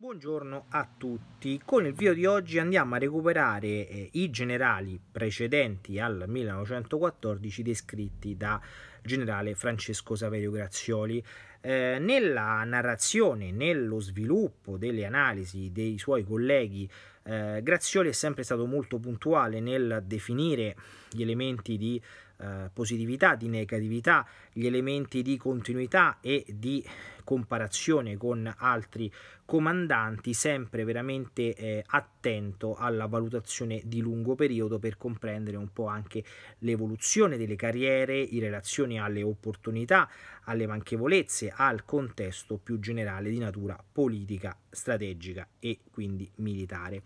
Buongiorno a tutti, con il video di oggi andiamo a recuperare eh, i generali precedenti al 1914 descritti da generale Francesco Saverio Grazioli. Eh, nella narrazione, nello sviluppo delle analisi dei suoi colleghi, eh, Grazioli è sempre stato molto puntuale nel definire gli elementi di eh, positività, di negatività, gli elementi di continuità e di comparazione con altri comandanti, sempre veramente eh, attento alla valutazione di lungo periodo per comprendere un po' anche l'evoluzione delle carriere in relazione alle opportunità, alle manchevolezze, al contesto più generale di natura politica, strategica e quindi militare.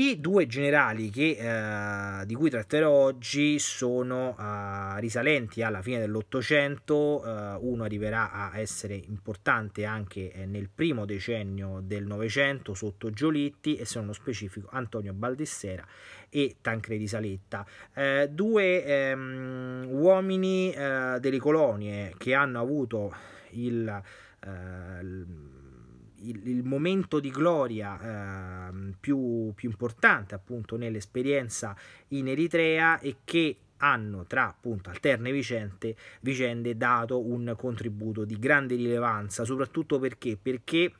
I due generali che, eh, di cui tratterò oggi sono eh, risalenti alla fine dell'Ottocento, eh, uno arriverà a essere importante anche eh, nel primo decennio del Novecento sotto Giolitti e sono specifico Antonio Baldessera e Tancredi Saletta, eh, due ehm, uomini eh, delle colonie che hanno avuto il, il il, il, momento di gloria eh, più, più, importante appunto nell'esperienza in Eritrea e che hanno tra appunto alterne vicende, vicende dato un contributo di grande rilevanza, soprattutto perché, perché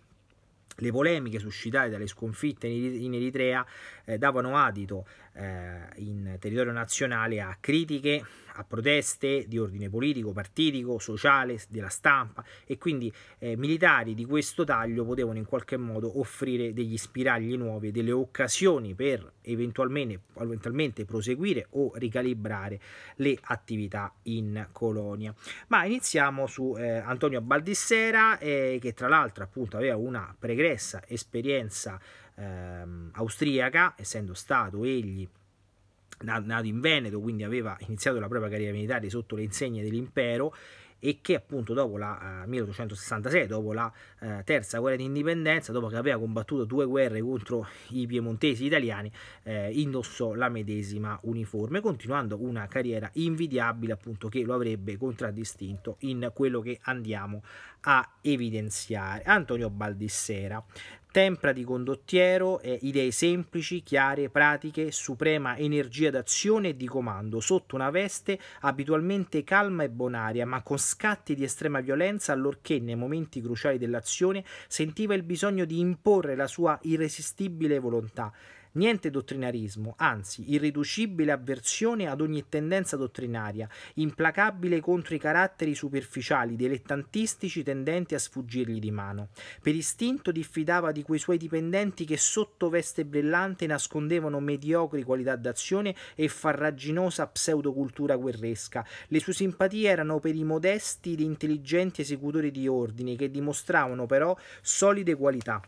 le polemiche suscitate dalle sconfitte in Eritrea eh, davano adito eh, in territorio nazionale a critiche, a proteste di ordine politico, partitico, sociale, della stampa e quindi eh, militari di questo taglio potevano in qualche modo offrire degli spiragli nuovi, delle occasioni per eventualmente, eventualmente proseguire o ricalibrare le attività in colonia. Ma iniziamo su eh, Antonio Baldissera eh, che tra l'altro appunto aveva una pregressa esperienza ehm, austriaca, essendo stato egli nato in Veneto, quindi aveva iniziato la propria carriera militare sotto le insegne dell'impero e che appunto dopo la 1866, eh, dopo la eh, terza guerra di indipendenza, dopo che aveva combattuto due guerre contro i piemontesi italiani, eh, indossò la medesima uniforme, continuando una carriera invidiabile appunto che lo avrebbe contraddistinto in quello che andiamo a evidenziare. Antonio Baldissera tempra di condottiero e idee semplici, chiare, pratiche, suprema energia d'azione e di comando, sotto una veste abitualmente calma e bonaria, ma con scatti di estrema violenza allorché nei momenti cruciali dell'azione sentiva il bisogno di imporre la sua irresistibile volontà Niente dottrinarismo, anzi, irriducibile avversione ad ogni tendenza dottrinaria, implacabile contro i caratteri superficiali, dilettantistici tendenti a sfuggirgli di mano. Per istinto diffidava di quei suoi dipendenti che sotto veste brillante nascondevano mediocri qualità d'azione e farraginosa pseudocultura guerresca. Le sue simpatie erano per i modesti ed intelligenti esecutori di ordini che dimostravano però solide qualità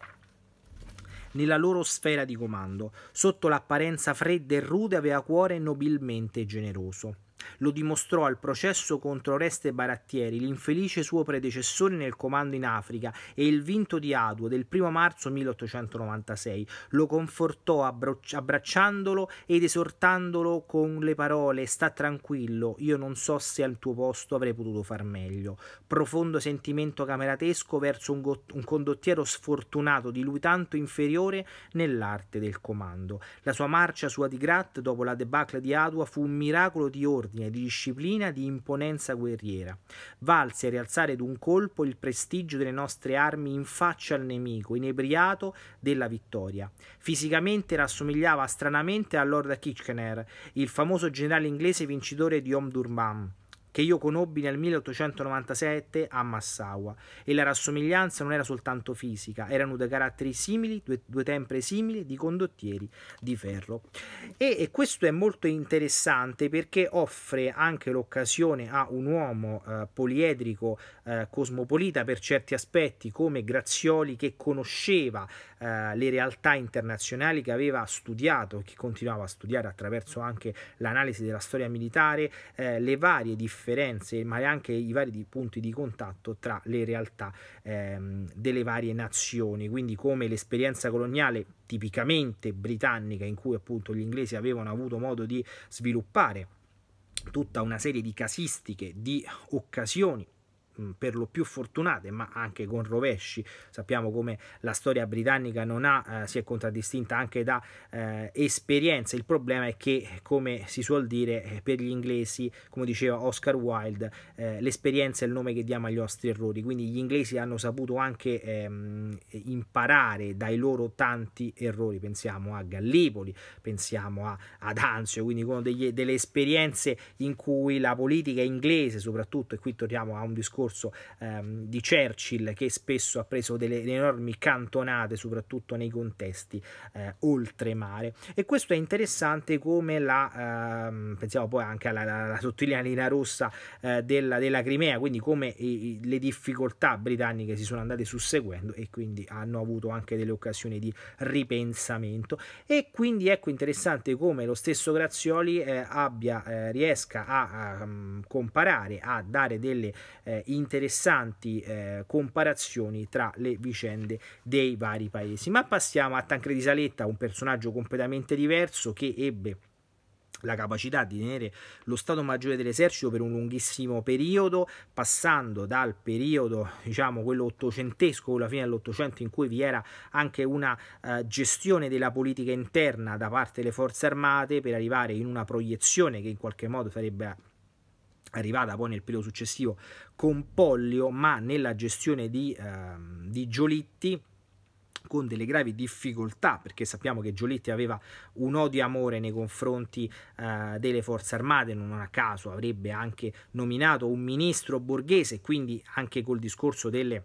nella loro sfera di comando. Sotto l'apparenza fredda e rude aveva cuore nobilmente generoso. Lo dimostrò al processo contro Oreste Barattieri, l'infelice suo predecessore nel comando in Africa, e il vinto di Adua del 1 marzo 1896. Lo confortò abbracciandolo ed esortandolo con le parole «Sta tranquillo, io non so se al tuo posto avrei potuto far meglio». Profondo sentimento cameratesco verso un, un condottiero sfortunato di lui tanto inferiore nell'arte del comando. La sua marcia su Adigrat dopo la debacle di Adua fu un miracolo di ordine ordine, di disciplina, di imponenza guerriera. Valse a rialzare d'un colpo il prestigio delle nostre armi in faccia al nemico, inebriato della vittoria. Fisicamente rassomigliava stranamente a Lord Kitchener, il famoso generale inglese vincitore di Omdurman che io conobbi nel 1897 a Massawa e la rassomiglianza non era soltanto fisica, erano due caratteri simili, due, due tempere simili di condottieri di ferro. E, e, questo è molto interessante perché offre anche l'occasione a un uomo eh, poliedrico eh, cosmopolita per certi aspetti come Grazioli che conosceva eh, le realtà internazionali che aveva studiato che continuava a studiare attraverso anche l'analisi della storia militare, eh, le varie differenze differenze, ma anche i vari di punti di contatto tra le realtà ehm, delle varie nazioni, quindi come l'esperienza coloniale tipicamente britannica in cui appunto gli inglesi avevano avuto modo di sviluppare tutta una serie di casistiche, di occasioni per lo più fortunate, ma anche con rovesci. Sappiamo come la storia britannica non ha, eh, si è contraddistinta anche da eh, esperienza. Il problema è che, come si suol dire eh, per gli inglesi, come diceva Oscar Wilde, eh, l'esperienza è il nome che diamo agli nostri errori. Quindi gli inglesi hanno saputo anche ehm, imparare dai loro tanti errori. Pensiamo a Gallipoli, pensiamo a, ad Anzio, quindi con degli, delle esperienze in cui la politica inglese, soprattutto, e qui torniamo a un discorso discorso ehm, di Churchill che spesso ha preso delle, enormi cantonate soprattutto nei contesti eh, oltremare e questo è interessante come la ehm, pensiamo poi anche alla, alla, alla sottile linea rossa eh, della, della, Crimea quindi come i, le difficoltà britanniche si sono andate susseguendo e quindi hanno avuto anche delle occasioni di ripensamento e quindi ecco interessante come lo stesso Grazioli eh, abbia, eh, riesca a, a, ehm, comparare a dare delle eh, interessanti eh, comparazioni tra le vicende dei vari paesi. Ma passiamo a Tancredi Saletta, un personaggio completamente diverso che ebbe la capacità di tenere lo Stato Maggiore dell'Esercito per un lunghissimo periodo, passando dal periodo, diciamo, quello ottocentesco, la fine dell'Ottocento, in cui vi era anche una eh, gestione della politica interna da parte delle forze armate, per arrivare in una proiezione che in qualche modo sarebbe arrivata poi nel periodo successivo con Pollio, ma nella gestione di, eh, di Giolitti con delle gravi difficoltà, perché sappiamo che Giolitti aveva un odio amore nei confronti eh, delle forze armate, non a caso avrebbe anche nominato un ministro borghese, quindi anche col discorso delle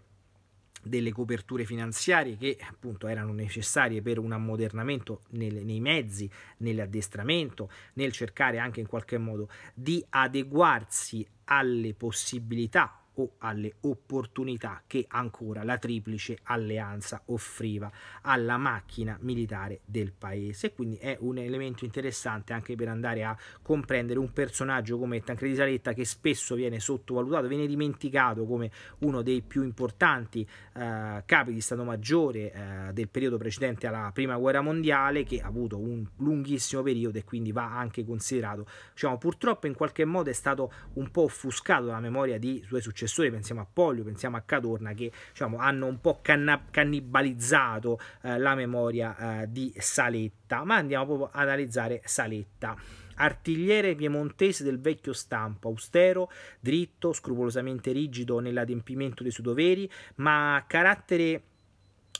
delle coperture finanziarie che appunto erano necessarie per un ammodernamento nel, nei mezzi, nell'addestramento, nel cercare anche in qualche modo di adeguarsi alle possibilità o alle opportunità che ancora la triplice alleanza offriva alla macchina militare del paese. Quindi è un elemento interessante anche per andare a comprendere un personaggio come Tancredi Saletta che spesso viene sottovalutato, viene dimenticato come uno dei più importanti eh, capi di Stato Maggiore eh, del periodo precedente alla Prima Guerra Mondiale che ha avuto un lunghissimo periodo e quindi va anche considerato. Diciamo, purtroppo in qualche modo è stato un po' offuscato dalla memoria di suoi successori successori, pensiamo a Poglio, pensiamo a Cadorna, che diciamo, hanno un po' canna- cannibalizzato eh, la memoria eh, di Saletta, ma andiamo proprio ad analizzare Saletta artigliere piemontese del vecchio stampo, austero, dritto, scrupolosamente rigido nell'adempimento dei suoi doveri, ma carattere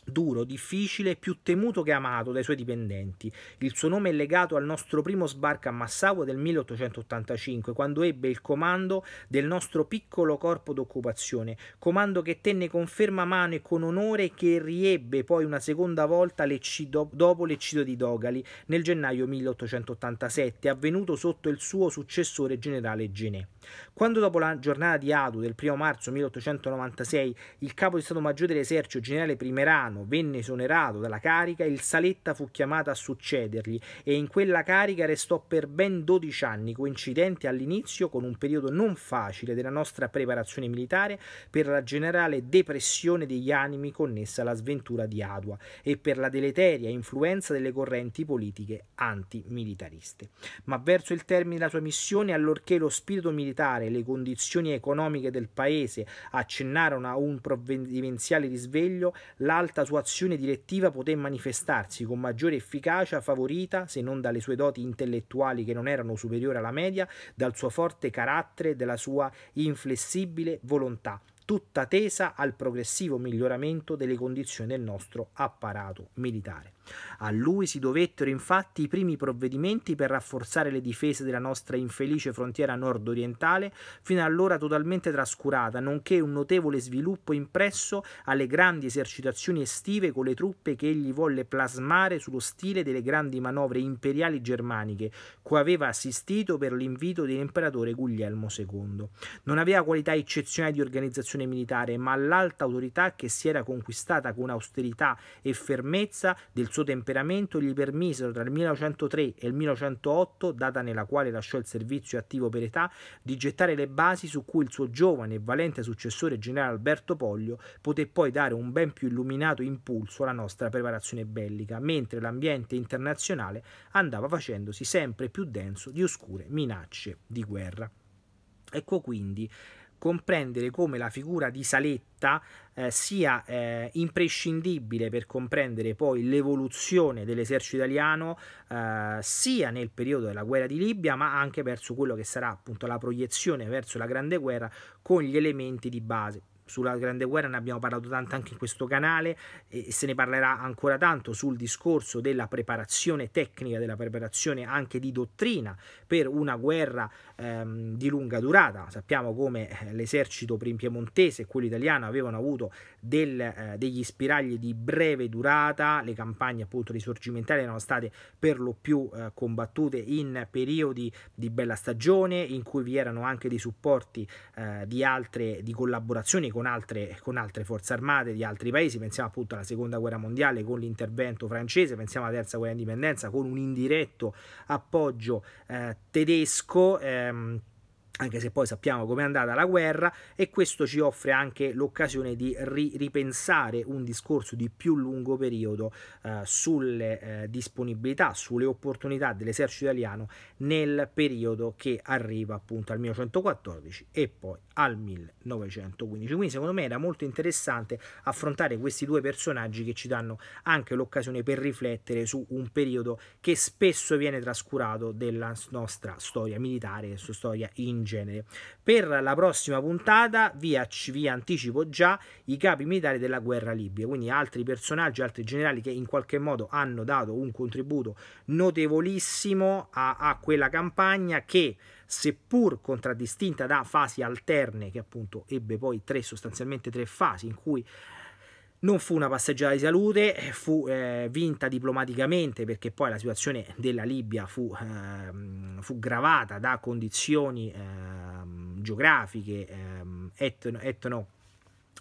duro, difficile, più temuto che amato dai suoi dipendenti. Il suo nome è legato al nostro primo sbarco a Massaua del 1885, quando ebbe il comando del nostro piccolo corpo d'occupazione, comando che tenne con ferma mano e con onore che riebbe poi una seconda volta dopo l'eccidio di Dogali nel gennaio 1887, avvenuto sotto il suo successore generale Genè. Quando dopo la giornata di Adu del 1 marzo 1896 il capo di Stato Maggiore dell'esercito generale Primerano Adamo venne esonerato dalla carica, il Saletta fu chiamato a succedergli e in quella carica restò per ben 12 anni, coincidente all'inizio con un periodo non facile della nostra preparazione militare per la generale depressione degli animi connessa alla sventura di Adua e per la deleteria influenza delle correnti politiche antimilitariste. Ma verso il termine della sua missione, allorché lo spirito militare e le condizioni economiche del paese accennarono a un provvenienziale risveglio, l'alta sua azione direttiva poté manifestarsi con maggiore efficacia favorita, se non dalle sue doti intellettuali che non erano superiori alla media, dal suo forte carattere e dalla sua inflessibile volontà tutta tesa al progressivo miglioramento delle condizioni del nostro apparato militare. A lui si dovettero infatti i primi provvedimenti per rafforzare le difese della nostra infelice frontiera nord-orientale, fino allora totalmente trascurata, nonché un notevole sviluppo impresso alle grandi esercitazioni estive con le truppe che egli volle plasmare sullo stile delle grandi manovre imperiali germaniche, cui aveva assistito per l'invito dell'imperatore Guglielmo II. Non aveva qualità eccezionali di organizzazione repressione militare, ma l'alta autorità che si era conquistata con austerità e fermezza del suo temperamento gli permisero tra il 1903 e il 1908, data nella quale lasciò il servizio attivo per età, di gettare le basi su cui il suo giovane e valente successore generale Alberto Poglio poté poi dare un ben più illuminato impulso alla nostra preparazione bellica, mentre l'ambiente internazionale andava facendosi sempre più denso di oscure minacce di guerra. Ecco quindi comprendere come la figura di Saletta eh, sia eh, imprescindibile per comprendere poi l'evoluzione dell'esercito italiano eh, sia nel periodo della guerra di Libia ma anche verso quello che sarà appunto la proiezione verso la Grande Guerra con gli elementi di base sulla Grande Guerra ne abbiamo parlato tanto anche in questo canale e se ne parlerà ancora tanto sul discorso della preparazione tecnica, della preparazione anche di dottrina per una guerra ehm, di lunga durata. Sappiamo come eh, l'esercito piemontese e quello italiano avevano avuto del, eh, degli spiragli di breve durata, le campagne appunto risorgimentali erano state per lo più eh, combattute in periodi di bella stagione in cui vi erano anche dei supporti eh, di altre di collaborazioni con altre, con altre forze armate di altri paesi, pensiamo appunto alla seconda guerra mondiale con l'intervento francese, pensiamo alla terza guerra indipendenza con un indiretto appoggio eh, tedesco. Ehm, anche se poi sappiamo com'è andata la guerra e questo ci offre anche l'occasione di ri ripensare un discorso di più lungo periodo eh, sulle eh, disponibilità, sulle opportunità dell'esercito italiano nel periodo che arriva appunto al 1914 e poi al 1915. Quindi secondo me era molto interessante affrontare questi due personaggi che ci danno anche l'occasione per riflettere su un periodo che spesso viene trascurato della nostra storia militare e sua storia in genere. Per la prossima puntata vi, vi anticipo già i capi militari della guerra libia, quindi altri personaggi, altri generali che in qualche modo hanno dato un contributo notevolissimo a, a quella campagna che seppur contraddistinta da fasi alterne che appunto ebbe poi tre sostanzialmente tre fasi in cui non fu una passeggiata di salute, eh, fu eh, vinta diplomaticamente perché poi la situazione della Libia fu, eh, fu gravata da condizioni eh, geografiche, ehm, etno, etno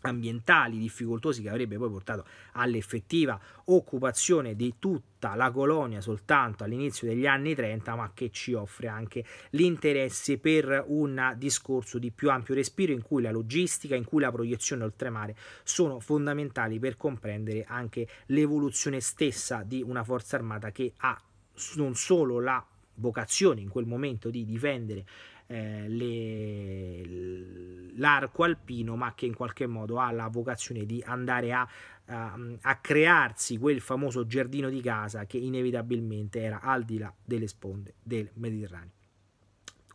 ambientali difficoltosi che avrebbe poi portato all'effettiva occupazione di tutti realtà la colonia soltanto all'inizio degli anni 30, ma che ci offre anche l'interesse per un discorso di più ampio respiro in cui la logistica, in cui la proiezione oltremare sono fondamentali per comprendere anche l'evoluzione stessa di una forza armata che ha non solo la vocazione in quel momento di difendere eh, le, l'arco alpino, ma che in qualche modo ha la vocazione di andare a Ehm, a, crearsi quel famoso giardino di casa che inevitabilmente era al di là delle sponde del Mediterraneo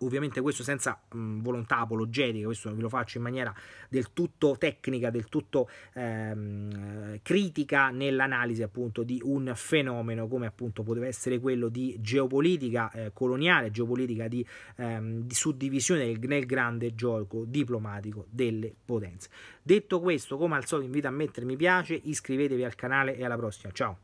ovviamente questo senza mh, volontà apologetica, questo ve lo faccio in maniera del tutto tecnica, del tutto ehm, critica nell'analisi appunto di un fenomeno come appunto poteva essere quello di geopolitica eh, coloniale, geopolitica di, ehm, di suddivisione del, nel grande gioco diplomatico delle potenze. Detto questo, come al solito invito a mettere mi piace, iscrivetevi al canale e alla prossima, ciao!